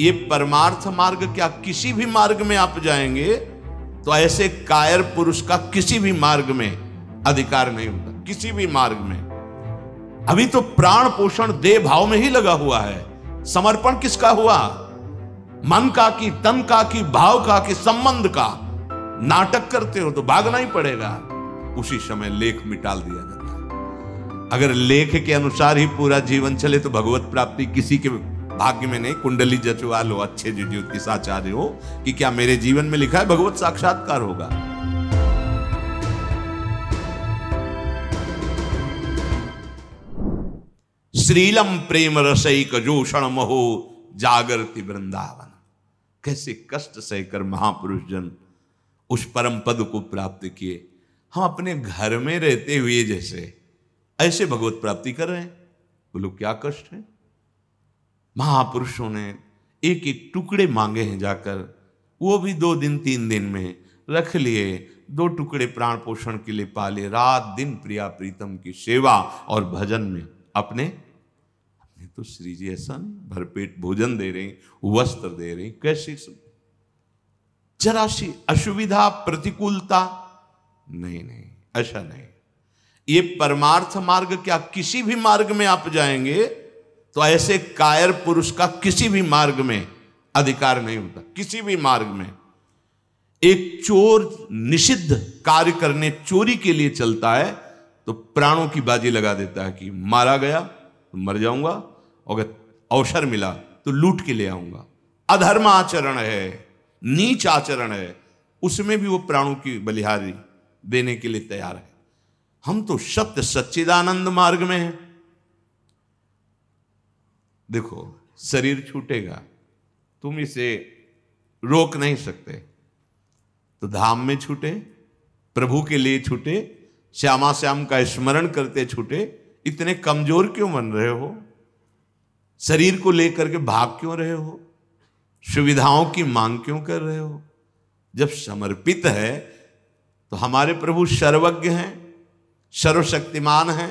ये परमार्थ मार्ग क्या किसी भी मार्ग में आप जाएंगे तो ऐसे कायर पुरुष का किसी भी मार्ग में अधिकार नहीं होता किसी भी मार्ग में अभी तो प्राण पोषण देह भाव में ही लगा हुआ है समर्पण किसका हुआ मन का कि तन का कि भाव का कि संबंध का नाटक करते हो तो भागना ही पड़ेगा उसी समय लेख मिटाल दिया जाता है अगर लेख के अनुसार ही पूरा जीवन चले तो भगवत प्राप्ति किसी के भाग्य में नहीं कुंडली जचवा लो अच्छे आचार्य हो कि क्या मेरे जीवन में लिखा है भगवत साक्षात्कार होगा श्रीलम प्रेम रसई कजोषण महो जागृति वृंदावन कैसे कष्ट सहकर महापुरुष जन उस परम पद को प्राप्त किए हम अपने घर में रहते हुए जैसे ऐसे भगवत प्राप्ति कर रहे हैं बोलो क्या कष्ट है महापुरुषों ने एक एक टुकड़े मांगे हैं जाकर वो भी दो दिन तीन दिन में रख लिए दो टुकड़े प्राण पोषण के लिए पाले रात दिन प्रिया प्रीतम की सेवा और भजन में अपने अपने तो श्री जी ऐसा नहीं भरपेट भोजन दे रहे वस्त्र दे रहे कैसे जरा सी असुविधा प्रतिकूलता नहीं नहीं ऐसा नहीं ये परमार्थ मार्ग क्या किसी भी मार्ग में आप जाएंगे तो ऐसे कायर पुरुष का किसी भी मार्ग में अधिकार नहीं होता किसी भी मार्ग में एक चोर निषिद्ध कार्य करने चोरी के लिए चलता है तो प्राणों की बाजी लगा देता है कि मारा गया तो मर जाऊंगा अगर अवसर मिला तो लूट के ले आऊंगा अधर्म आचरण है नीच आचरण है उसमें भी वो प्राणों की बलिहारी देने के लिए तैयार है हम तो सत्य सच्चिदानंद मार्ग में हैं देखो शरीर छूटेगा तुम इसे रोक नहीं सकते तो धाम में छूटे प्रभु के लिए छूटे श्यामा श्याम का स्मरण करते छूटे इतने कमजोर क्यों बन रहे हो शरीर को लेकर के भाग क्यों रहे हो सुविधाओं की मांग क्यों कर रहे हो जब समर्पित है तो हमारे प्रभु सर्वज्ञ हैं सर्वशक्तिमान हैं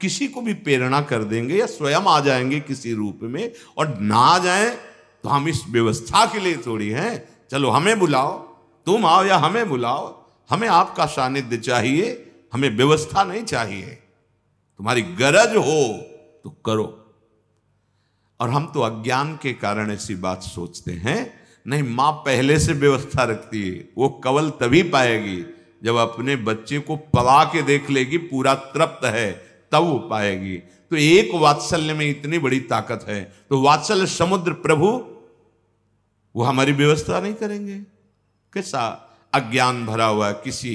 किसी को भी प्रेरणा कर देंगे या स्वयं आ जाएंगे किसी रूप में और ना आ जाए तो हम इस व्यवस्था के लिए थोड़ी हैं चलो हमें बुलाओ तुम आओ या हमें बुलाओ हमें आपका सानिध्य चाहिए हमें व्यवस्था नहीं चाहिए तुम्हारी गरज हो तो करो और हम तो अज्ञान के कारण ऐसी बात सोचते हैं नहीं माँ पहले से व्यवस्था रखती है वो कवल तभी पाएगी जब अपने बच्चे को पला के देख लेगी पूरा तृप्त है तब वो पाएगी तो एक वात्सल्य में इतनी बड़ी ताकत है तो वात्सल्य समुद्र प्रभु वो हमारी व्यवस्था नहीं करेंगे कैसा अज्ञान भरा हुआ किसी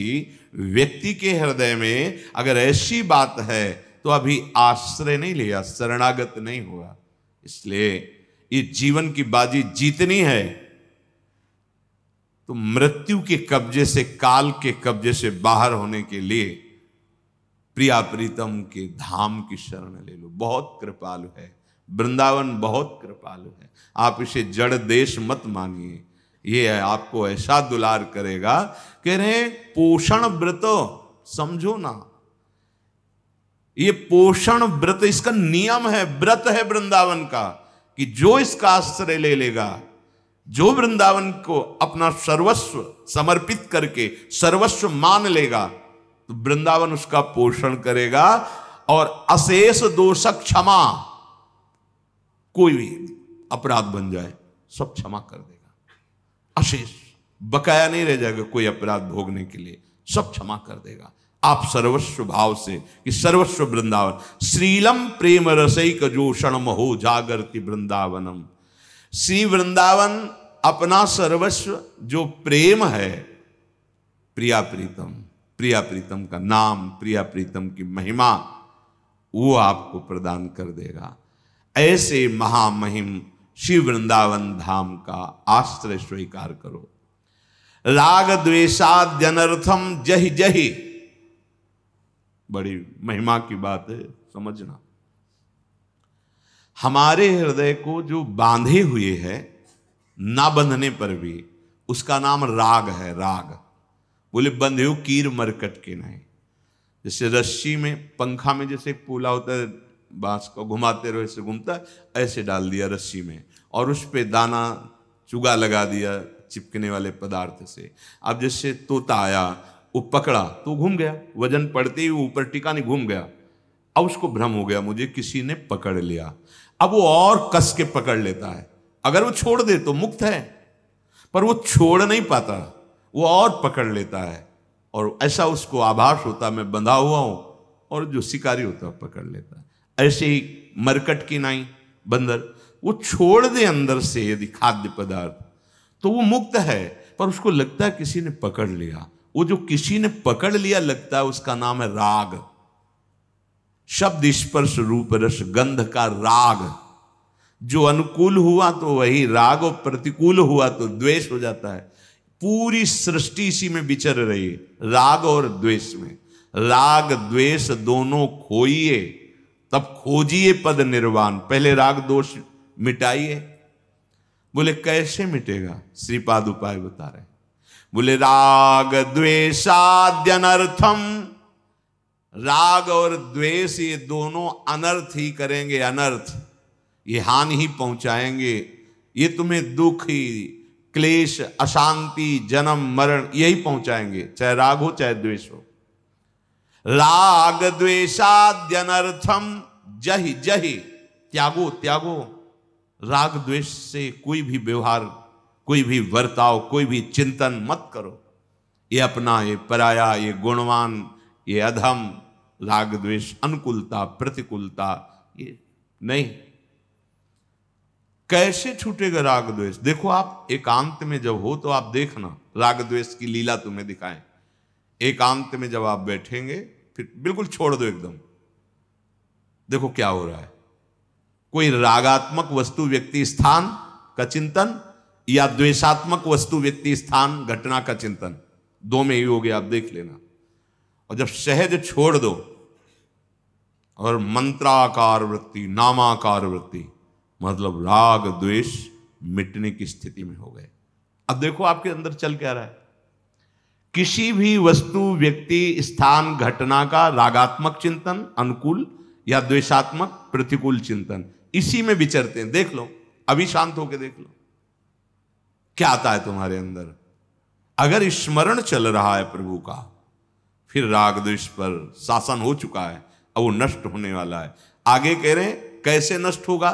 व्यक्ति के हृदय में अगर ऐसी बात है तो अभी आश्रय नहीं लिया शरणागत नहीं हुआ इसलिए ये जीवन की बाजी जीतनी है तो मृत्यु के कब्जे से काल के कब्जे से बाहर होने के लिए प्रिया प्रीतम के धाम की शरण ले लो बहुत कृपालु है वृंदावन बहुत कृपालु है आप इसे जड़ देश मत मानिए ये है आपको ऐसा दुलार करेगा कह रहे पोषण व्रत समझो ना ये पोषण व्रत इसका नियम है व्रत है वृंदावन का कि जो इसका आश्रय ले लेगा जो वृंदावन को अपना सर्वस्व समर्पित करके सर्वस्व मान लेगा तो वृंदावन उसका पोषण करेगा और अशेष दोषक क्षमा कोई भी अपराध बन जाए सब क्षमा कर देगा अशेष बकाया नहीं रह जाएगा कोई अपराध भोगने के लिए सब क्षमा कर देगा आप सर्वस्व भाव से कि सर्वस्व वृंदावन श्रीलम प्रेम रसई कजोषण महो जागृति वृंदावनम श्री वृंदावन अपना सर्वस्व जो प्रेम है प्रिया प्रीतम प्रिया प्रीतम का नाम प्रिया प्रीतम की महिमा वो आपको प्रदान कर देगा ऐसे महामहिम शिव वृंदावन धाम का आश्रय स्वीकार करो राग द्वेशाद्यनर्थम जहि जहि बड़ी महिमा की बात है समझना हमारे हृदय को जो बांधे हुए है ना बंधने पर भी उसका नाम राग है राग बोले बंधे हो कीर मरकट के नहीं जैसे रस्सी में पंखा में जैसे पूला होता है बांस को घुमाते रहो ऐसे घूमता ऐसे डाल दिया रस्सी में और उस पर दाना चुगा लगा दिया चिपकने वाले पदार्थ से अब जैसे तोता आया वो पकड़ा तो घूम गया वजन पड़ते ही ऊपर टिका नहीं घूम गया अब उसको भ्रम हो गया मुझे किसी ने पकड़ लिया अब वो और कस के पकड़ लेता है अगर वो छोड़ दे तो मुक्त है पर वो छोड़ नहीं पाता वो और पकड़ लेता है और ऐसा उसको आभास होता है मैं बंधा हुआ हूं और जो शिकारी होता है पकड़ लेता है ऐसे ही मरकट की नाई बंदर वो छोड़ दे अंदर से यदि खाद्य पदार्थ तो वो मुक्त है पर उसको लगता है किसी ने पकड़ लिया वो जो किसी ने पकड़ लिया लगता है उसका नाम है राग शब्द स्पर्श रूप रस गंध का राग जो अनुकूल हुआ तो वही राग और प्रतिकूल हुआ तो द्वेष हो जाता है पूरी सृष्टि इसी में विचर रही है राग और द्वेष में राग द्वेष दोनों खोइए तब खोजिए पद निर्वाण पहले राग दोष मिटाइए बोले कैसे मिटेगा श्रीपाद उपाय बता रहे बोले राग द्वेशाद्यनर्थम राग और द्वेष ये दोनों अनर्थ ही करेंगे अनर्थ ये हानि ही पहुंचाएंगे ये तुम्हें दुख ही क्लेश अशांति जन्म मरण यही पहुंचाएंगे चाहे राग हो चाहे द्वेष हो राग द्वेशाद्यनर्थम जहि जहि त्यागो त्यागो राग द्वेष से कोई भी व्यवहार कोई भी वर्ताव कोई भी चिंतन मत करो ये अपना ये पराया ये गुणवान ये अधम राग द्वेष अनुकूलता प्रतिकूलता ये नहीं कैसे छूटेगा राग द्वेष देखो आप एकांत में जब हो तो आप देखना राग द्वेष की लीला तुम्हें दिखाएं एकांत में जब आप बैठेंगे फिर बिल्कुल छोड़ दो एकदम देखो क्या हो रहा है कोई रागात्मक वस्तु व्यक्ति स्थान का चिंतन या द्वेषात्मक वस्तु व्यक्ति स्थान घटना का चिंतन दो में ही हो गया आप देख लेना और जब सहज छोड़ दो और मंत्राकार वृत्ति नामाकार वृत्ति मतलब राग द्वेष मिटने की स्थिति में हो गए अब देखो आपके अंदर चल क्या रहा है किसी भी वस्तु व्यक्ति स्थान घटना का रागात्मक चिंतन अनुकूल या द्वेषात्मक प्रतिकूल चिंतन इसी में विचरते हैं देख लो अभी शांत होकर देख लो क्या आता है तुम्हारे अंदर अगर स्मरण चल रहा है प्रभु का फिर राग द्वेष पर शासन हो चुका है अब वो नष्ट होने वाला है आगे कह रहे हैं कैसे नष्ट होगा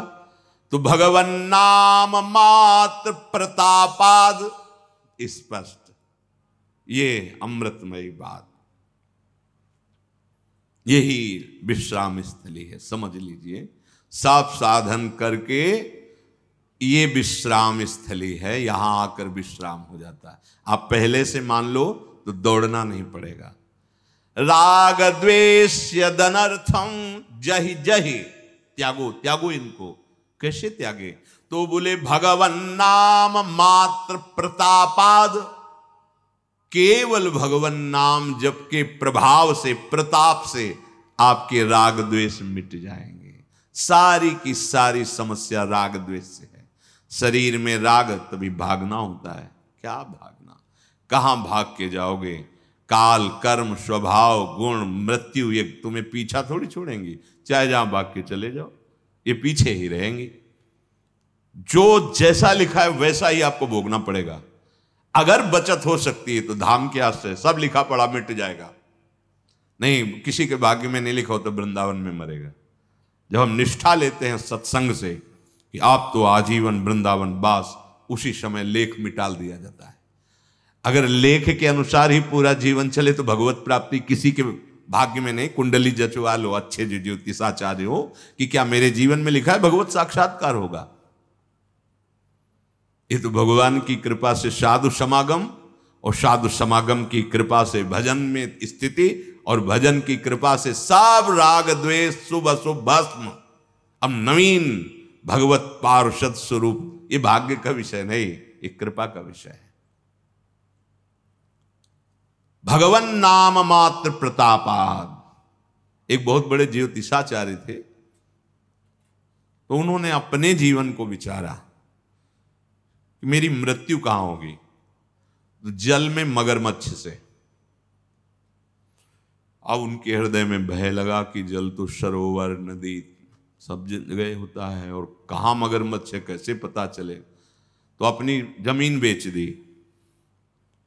तो भगवान नाम मात्र प्रतापाद स्पष्ट ये अमृतमय बात यही विश्राम स्थली है समझ लीजिए साफ साधन करके ये विश्राम स्थली है यहां आकर विश्राम हो जाता है आप पहले से मान लो तो दौड़ना नहीं पड़ेगा राग द्वेष दनर्थम जही जही त्यागो त्यागो इनको कैसे त्यागे तो बोले भगवन नाम मात्र प्रतापाद केवल भगवन नाम जब के प्रभाव से प्रताप से आपके राग द्वेष मिट जाएंगे सारी की सारी समस्या राग द्वेष से है शरीर में राग तभी भागना होता है क्या भागना कहां भाग के जाओगे काल कर्म स्वभाव गुण मृत्यु ये तुम्हें पीछा थोड़ी छोड़ेंगी चाहे जहां भाग के चले जाओ ये पीछे ही रहेंगे जो जैसा लिखा है वैसा ही आपको भोगना पड़ेगा अगर बचत हो सकती है तो धाम के आश्रय सब लिखा पड़ा मिट जाएगा नहीं किसी के भाग्य में नहीं लिखा हो तो वृंदावन में मरेगा जब हम निष्ठा लेते हैं सत्संग से कि आप तो आजीवन वृंदावन बास उसी समय लेख मिटाल दिया जाता है अगर लेख के अनुसार ही पूरा जीवन चले तो भगवत प्राप्ति किसी के भाग्य में नहीं कुंडली जचवा लो अच्छे जो ज्योतिषाचार्य हो कि क्या मेरे जीवन में लिखा है भगवत साक्षात्कार होगा ये तो भगवान की कृपा से साधु समागम और साधु समागम की कृपा से भजन में स्थिति और भजन की कृपा से सब राग द्वेष शुभ अशुभ भस्म अब नवीन भगवत पार्षद स्वरूप ये भाग्य का विषय नहीं ये कृपा का विषय है भगवान नाम मात्र प्रतापाद एक बहुत बड़े ज्योतिषाचार्य थे तो उन्होंने अपने जीवन को विचारा कि मेरी मृत्यु कहां होगी तो जल में मगरमच्छ से अब उनके हृदय में भय लगा कि जल तो सरोवर नदी सब जगह होता है और कहाँ मगरमच्छ है कैसे पता चले तो अपनी जमीन बेच दी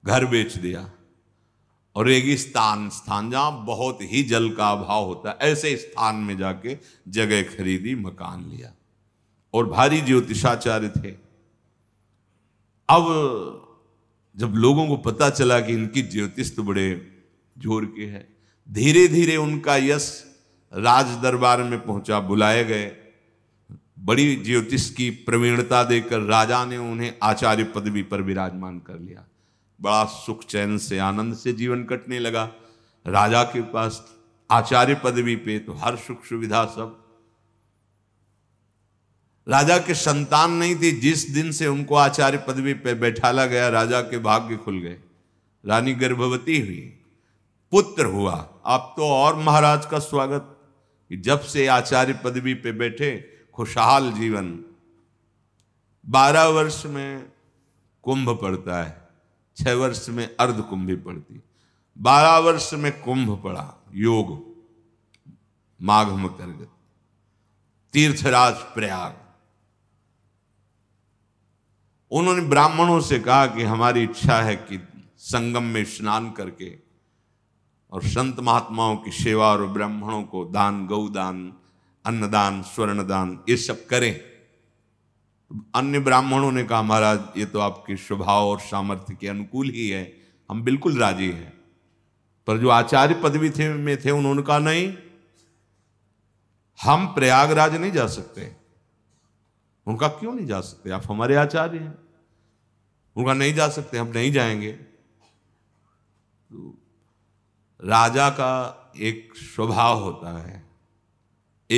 घर बेच दिया और रेगिस्तान स्थान जहाँ बहुत ही जल का अभाव होता है ऐसे स्थान में जाके जगह खरीदी मकान लिया और भारी ज्योतिषाचार्य थे अब जब लोगों को पता चला कि इनकी ज्योतिष तो बड़े जोर के है धीरे धीरे उनका यश राज दरबार में पहुंचा बुलाए गए बड़ी ज्योतिष की प्रवीणता देकर राजा ने उन्हें आचार्य पदवी पर विराजमान कर लिया बड़ा सुख चैन से आनंद से जीवन कटने लगा राजा के पास आचार्य पदवी पे तो हर सुख सुविधा सब राजा के संतान नहीं थी जिस दिन से उनको आचार्य पदवी पे बैठाला गया राजा के भाग्य खुल गए रानी गर्भवती हुई पुत्र हुआ अब तो और महाराज का स्वागत जब से आचार्य पदवी पे बैठे खुशहाल जीवन बारह वर्ष में कुंभ पड़ता है छह वर्ष में अर्ध कुंभ भी पड़ती बारह वर्ष में कुंभ पड़ा योग माघ मकर तीर्थराज प्रयाग उन्होंने ब्राह्मणों से कहा कि हमारी इच्छा है कि संगम में स्नान करके और संत महात्माओं की सेवा और ब्राह्मणों को दान गौदान अन्नदान स्वर्णदान ये सब करें अन्य ब्राह्मणों ने कहा महाराज ये तो आपके स्वभाव और सामर्थ्य के अनुकूल ही है हम बिल्कुल राजी हैं पर जो आचार्य पदवी थे में थे उन्होंने कहा नहीं हम प्रयागराज नहीं जा सकते उनका क्यों नहीं जा सकते आप हमारे आचार्य हैं उनका नहीं जा सकते हम नहीं जाएंगे तो राजा का एक स्वभाव होता है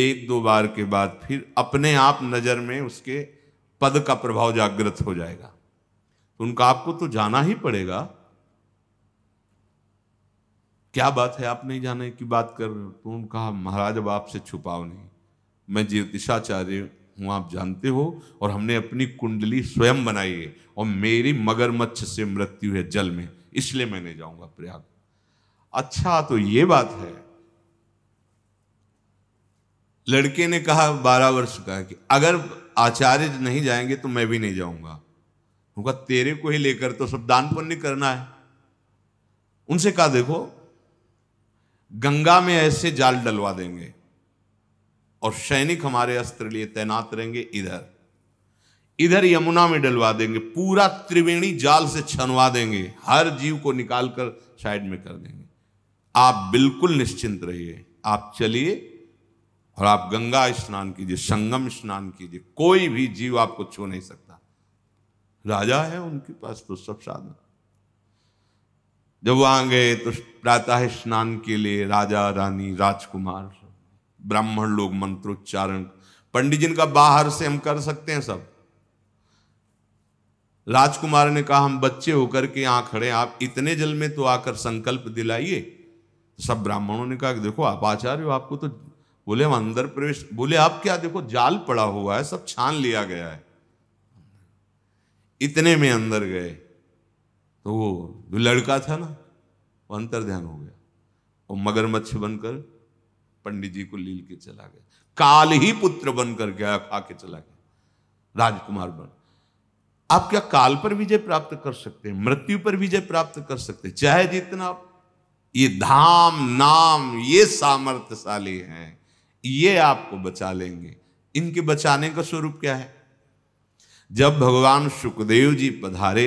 एक दो बार के बाद फिर अपने आप नज़र में उसके पद का प्रभाव जागृत हो जाएगा तो उनका आपको तो जाना ही पड़ेगा क्या बात है आप नहीं जाने की बात कर रहे हो तो उन्होंने कहा महाराज अब आपसे छुपाव नहीं मैं ज्योतिषाचार्य हूँ आप जानते हो और हमने अपनी कुंडली स्वयं बनाई है और मेरी मगरमच्छ से मृत्यु है जल में इसलिए मैं नहीं जाऊंगा प्रयाग अच्छा तो ये बात है लड़के ने कहा बारह वर्ष का कि अगर आचार्य नहीं जाएंगे तो मैं भी नहीं जाऊंगा उनका तेरे को ही लेकर तो सब दान पुण्य करना है उनसे कहा देखो गंगा में ऐसे जाल डलवा देंगे और सैनिक हमारे अस्त्र लिए तैनात रहेंगे इधर इधर यमुना में डलवा देंगे पूरा त्रिवेणी जाल से छनवा देंगे हर जीव को निकालकर साइड में कर देंगे आप बिल्कुल निश्चिंत रहिए आप चलिए और आप गंगा स्नान कीजिए संगम स्नान कीजिए कोई भी जीव आपको छू नहीं सकता राजा है उनके पास तो सब साधन जब वहां गए तो प्रातः स्नान के लिए राजा रानी राजकुमार ब्राह्मण लोग मंत्रोच्चारण पंडित जी का बाहर से हम कर सकते हैं सब राजकुमार ने कहा हम बच्चे होकर के यहां खड़े आप इतने जल में तो आकर संकल्प दिलाइए तो सब ब्राह्मणों ने कहा देखो आप आचार्य हो आपको तो बोले हम अंदर प्रवेश बोले आप क्या देखो जाल पड़ा हुआ है सब छान लिया गया है इतने में अंदर गए तो वो जो लड़का था ना वो अंतर ध्यान हो गया और मगरमच्छ बनकर पंडित जी को लील के चला गया काल ही पुत्र बनकर गया खा के चला गया राजकुमार बन आप क्या काल पर विजय प्राप्त कर सकते हैं मृत्यु पर विजय प्राप्त कर सकते हैं चाहे जितना आप ये धाम नाम ये सामर्थ्यशाली हैं ये आपको बचा लेंगे इनके बचाने का स्वरूप क्या है जब भगवान सुखदेव जी पधारे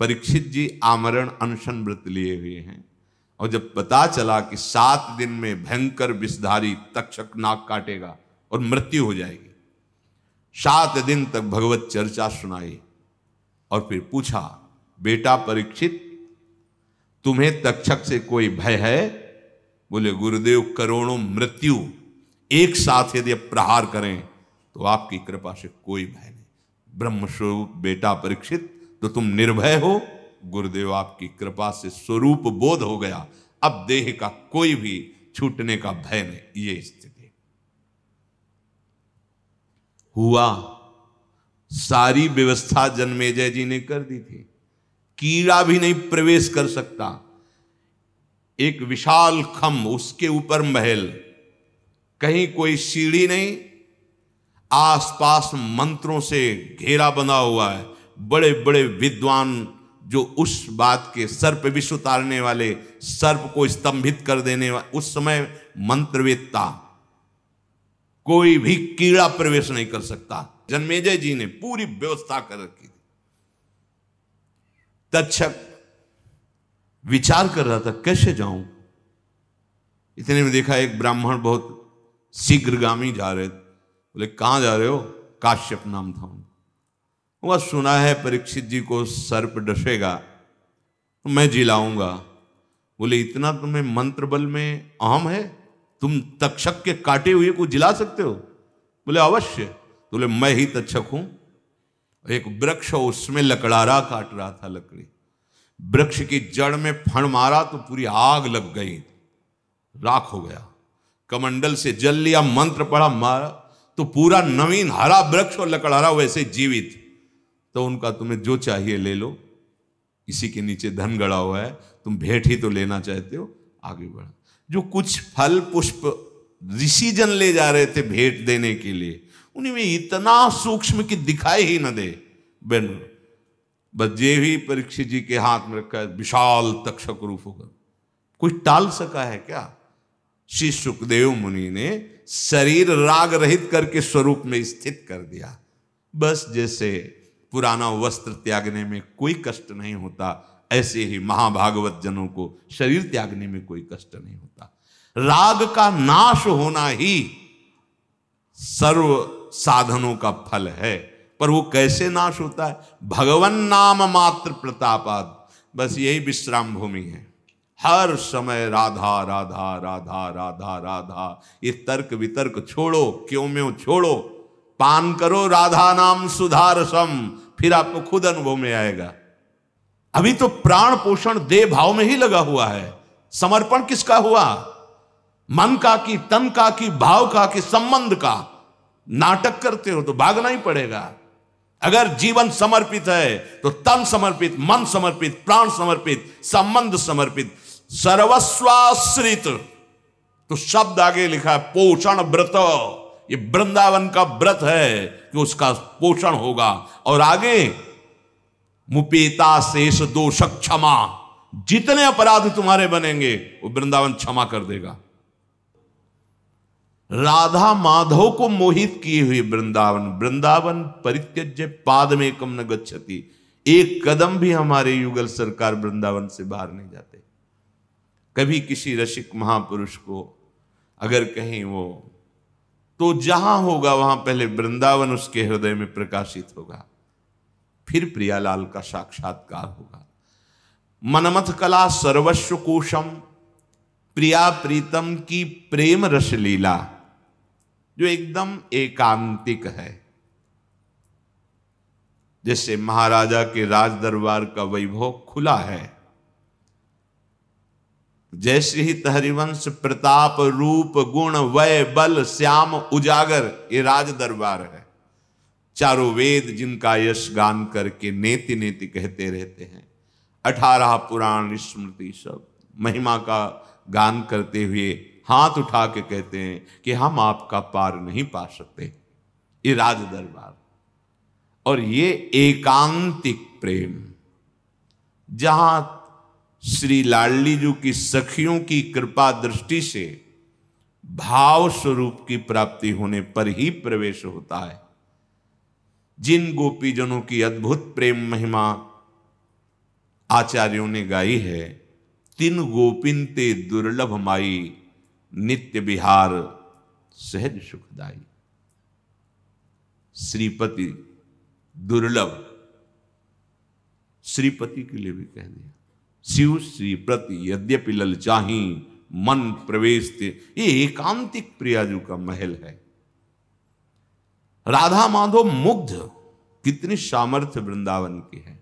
परीक्षित जी आमरण अनशन व्रत लिए हुए हैं और जब पता चला कि सात दिन में भयंकर विषधारी तक्षक नाक काटेगा और मृत्यु हो जाएगी सात दिन तक भगवत चर्चा सुनाई और फिर पूछा बेटा परीक्षित तुम्हें तक्षक से कोई भय है बोले गुरुदेव करोड़ों मृत्यु एक साथ यदि प्रहार करें तो आपकी कृपा से कोई भय नहीं ब्रह्मस्वरूप बेटा परीक्षित तो तुम निर्भय हो गुरुदेव आपकी कृपा से स्वरूप बोध हो गया अब देह का कोई भी छूटने का भय नहीं ये स्थिति हुआ सारी व्यवस्था जन्मेजय जी ने कर दी थी कीड़ा भी नहीं प्रवेश कर सकता एक विशाल खम उसके ऊपर महल कहीं कोई सीढ़ी नहीं आसपास मंत्रों से घेरा बना हुआ है बड़े बड़े विद्वान जो उस बात के सर्प विश्व उतारने वाले सर्प को स्तंभित कर देने वाले उस समय मंत्रवेदता कोई भी कीड़ा प्रवेश नहीं कर सकता जन्मेजय जी ने पूरी व्यवस्था कर रखी थी तक्षक विचार कर रहा था कैसे जाऊं इतने में देखा एक ब्राह्मण बहुत शीघ्रगामी जा रहे थे बोले कहाँ जा रहे हो काश्यप नाम था उनका वह सुना है परीक्षित जी को सर्प डसेगा तो मैं जिलाऊंगा बोले इतना तुम्हें मंत्र बल में अहम है तुम तक्षक के काटे हुए को जिला सकते हो बोले अवश्य तो बोले मैं ही तक्षक हूं एक वृक्ष उसमें लकड़ारा काट रहा था लकड़ी वृक्ष की जड़ में फण मारा तो पूरी आग लग गई राख हो गया कमंडल से जल लिया मंत्र पढ़ा मारा तो पूरा नवीन हरा वृक्ष और लकड़हरा वैसे जीवित तो उनका तुम्हें जो चाहिए ले लो इसी के नीचे धन गड़ा हुआ है तुम भेंट ही तो लेना चाहते हो आगे बढ़ा जो कुछ फल पुष्प ऋषि जन ले जा रहे थे भेंट देने के लिए उन्हीं में इतना सूक्ष्म कि दिखाई ही न दे बेन बस जे भी परीक्षित जी के हाथ में रखा है विशाल तक्षक रूप होगा कोई टाल सका है क्या श्री सुखदेव मुनि ने शरीर राग रहित करके स्वरूप में स्थित कर दिया बस जैसे पुराना वस्त्र त्यागने में कोई कष्ट नहीं होता ऐसे ही महाभागवत जनों को शरीर त्यागने में कोई कष्ट नहीं होता राग का नाश होना ही सर्व साधनों का फल है पर वो कैसे नाश होता है भगवान नाम मात्र प्रतापाद बस यही विश्राम भूमि है हर समय राधा राधा राधा राधा राधा ये तर्क वितर्क छोड़ो क्यों में छोड़ो पान करो राधा नाम सुधार सम फिर आपको खुद अनुभव में आएगा अभी तो प्राण पोषण दे भाव में ही लगा हुआ है समर्पण किसका हुआ मन का कि तन का कि भाव का कि संबंध का नाटक करते हो तो भागना ही पड़ेगा अगर जीवन समर्पित है तो तन समर्पित मन समर्पित प्राण समर्पित संबंध समर्पित सर्वस्वाश्रित तो शब्द आगे लिखा है पोषण व्रत ये वृंदावन का व्रत है कि उसका पोषण होगा और आगे मुपेता शेष दोष क्षमा जितने अपराध तुम्हारे बनेंगे वो वृंदावन क्षमा कर देगा राधा माधव को मोहित किए हुए वृंदावन वृंदावन परित्यज्य पाद में कम न गच्छती एक कदम भी हमारे युगल सरकार वृंदावन से बाहर नहीं जाते कभी किसी रसिक महापुरुष को अगर कहीं वो तो जहां होगा वहां पहले वृंदावन उसके हृदय में प्रकाशित होगा फिर प्रियालाल का साक्षात्कार होगा मनमथ कला सर्वस्व कोशम प्रिया प्रीतम की प्रेम रस लीला जो एकदम एकांतिक है जैसे महाराजा के राज दरबार का वैभव खुला है ही हरिवंश प्रताप रूप गुण वय बल श्याम उजागर ये राज दरबार है चारों वेद जिनका यश गान करके नेति नेति कहते रहते हैं अठारह पुराण स्मृति सब महिमा का गान करते हुए हाथ उठा के कहते हैं कि हम आपका पार नहीं पा सकते ये राज दरबार और ये एकांतिक प्रेम जहां श्री लाडली जू की सखियों की कृपा दृष्टि से भाव स्वरूप की प्राप्ति होने पर ही प्रवेश होता है जिन गोपीजनों की अद्भुत प्रेम महिमा आचार्यों ने गाई है तीन गोपिन ते दुर्लभ माई नित्य विहार सहज सुखदाई श्रीपति दुर्लभ श्रीपति के लिए भी कह दिया शिव श्री प्रति यद्यपि ललचाही मन प्रवेश ये एकांतिक प्रियाजू का महल है राधा माधव मुग्ध कितनी सामर्थ्य वृंदावन की है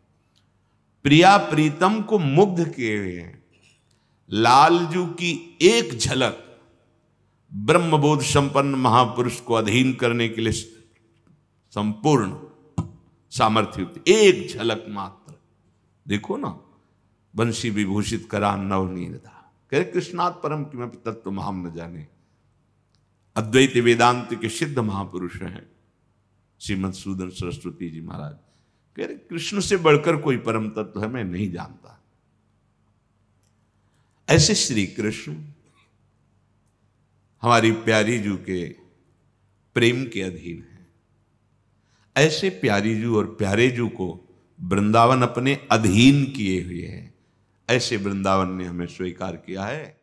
प्रिया प्रीतम को मुग्ध किए हुए हैं लालजू की एक झलक ब्रह्मबोध संपन्न महापुरुष को अधीन करने के लिए संपूर्ण सामर्थ्य एक झलक मात्र देखो ना वंशी विभूषित करा नवनी कह कृष्णात् परम किम तत्व महाम न जाने अद्वैत वेदांत के सिद्ध महापुरुष हैं श्रीमद सूदन सरस्वती जी महाराज कह रहे कृष्ण से बढ़कर कोई परम तत्व है मैं नहीं जानता ऐसे श्री कृष्ण हमारी प्यारी जू के प्रेम के अधीन है ऐसे प्यारी जू और प्यारे जू को वृंदावन अपने अधीन किए हुए हैं ऐसे वृंदावन ने हमें स्वीकार किया है